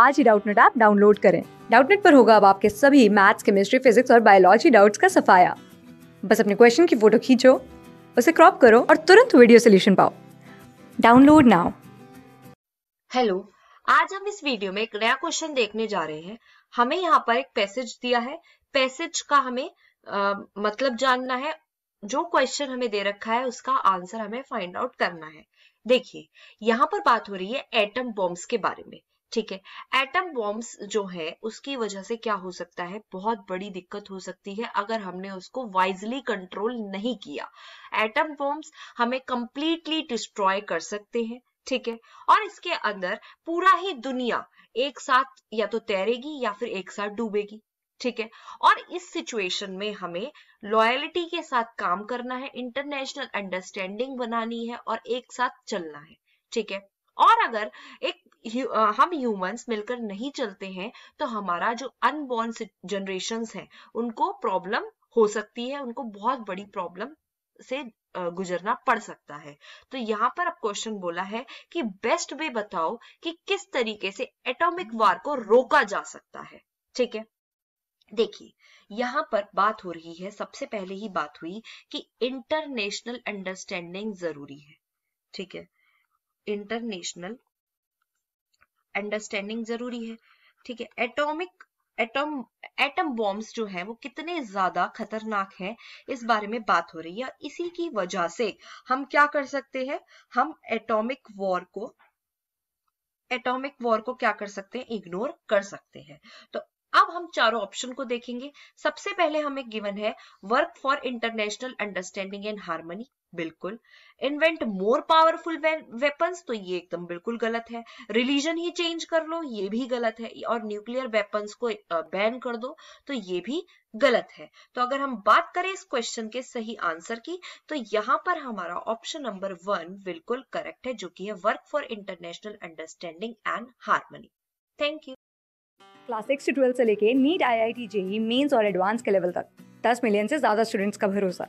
आज ही Doubtnut app download करें डाउटनेट पर होगा अब आपके सभी मैथ्स केमिस्ट्री फिजिक्स और बायोलॉजी डाउट्स का सफाया बस अपने क्वेश्चन की फोटो खींचो उसे क्रॉप करो और तुरंत वीडियो सोल्यूशन पाओ डाउनलोड नाउ हेलो आज हम इस वीडियो में एक नया क्वेश्चन देखने जा रहे हैं हमें यहाँ पर एक पैसेज दिया है पैसेज का हमें आ, मतलब जानना है जो क्वेश्चन हमें दे रखा है उसका आंसर हमें फाइंड आउट करना है देखिए यहाँ पर बात हो रही है एटम बॉम्ब्स के बारे में ठीक है एटम बॉम्ब्स जो है उसकी वजह से क्या हो सकता है बहुत बड़ी दिक्कत हो सकती है अगर हमने उसको वाइजली कंट्रोल नहीं किया एटम बॉम्ब्स हमें कंप्लीटली डिस्ट्रॉय कर सकते हैं ठीक है और इसके अंदर पूरा ही दुनिया एक साथ या तो तैरेगी या फिर एक साथ डूबेगी ठीक है और इस सिचुएशन में हमें लॉयलिटी के साथ काम करना है इंटरनेशनल अंडरस्टैंडिंग बनानी है और एक साथ चलना है ठीक है और अगर एक हम ह्यूमंस मिलकर नहीं चलते हैं तो हमारा जो अनबॉर्न जनरेशन है उनको प्रॉब्लम हो सकती है उनको बहुत बड़ी प्रॉब्लम से गुजरना पड़ सकता है तो यहाँ पर अब क्वेश्चन बोला है कि बेस्ट वे बताओ कि किस तरीके से एटॉमिक वार को रोका जा सकता है ठीक है देखिए यहाँ पर बात हो रही है सबसे पहले ही बात हुई कि इंटरनेशनल अंडरस्टैंडिंग जरूरी है ठीक है इंटरनेशनल अंडरस्टैंडिंग जरूरी है ठीक है एटॉमिक एटम एटम बॉम्ब्स जो है वो कितने ज्यादा खतरनाक हैं इस बारे में बात हो रही है इसी की वजह से हम क्या कर सकते हैं हम एटॉमिक वॉर को एटॉमिक वॉर को क्या कर सकते हैं इग्नोर कर सकते हैं तो अब हम चारों ऑप्शन को देखेंगे सबसे पहले हमें गिवन है work for international understanding and harmony बिल्कुल इन्वेंट मोर पावरफुल वेपन्स तो ये एकदम बिल्कुल गलत है रिलीजन ही चेंज कर लो ये भी गलत है और न्यूक्लियर वेपन्स को बैन कर दो तो ये भी गलत है तो अगर हम बात करें इस क्वेश्चन के सही आंसर की तो यहाँ पर हमारा ऑप्शन नंबर वन बिल्कुल करेक्ट है जो कि है work for international understanding and harmony thank you class six से से लेके NEET I I T JEE mains और एडवांस के लेवल तक दस मिलियन से ज्यादा स्टूडेंट्स का भरोसा